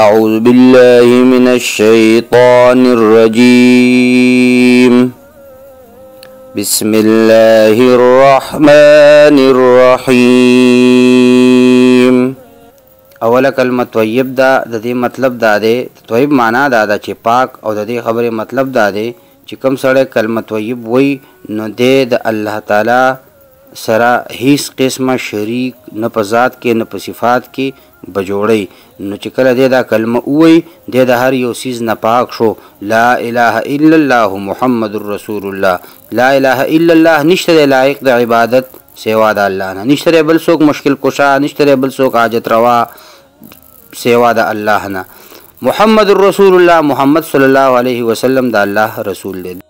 أعوذ بالله من الشيطان الرجيم بسم الله الرحمن الرحيم اوله کلمه طیب دا د دې مطلب دا دی طیب معنا دا دا چې پاک او د دې خبره مطلب دا دی چې کوم سړی کلمه طیب وای نو دې د الله تعالی سره هیڅ قسمه شریک نه په ذات کې نه په صفات کې بجوړی نو چې کله دې دا کلمه وای دې د هر یو سیز نه پاک شو لا اله الا الله محمد رسول الله لا اله الا الله نشته لایق د عبادت سیوا د الله نه نشته بل څوک مشکل کوشا نشته بل څوک حاجت روا سیوا د الله نه محمد رسول الله محمد صلی الله علیه وسلم د الله رسول دی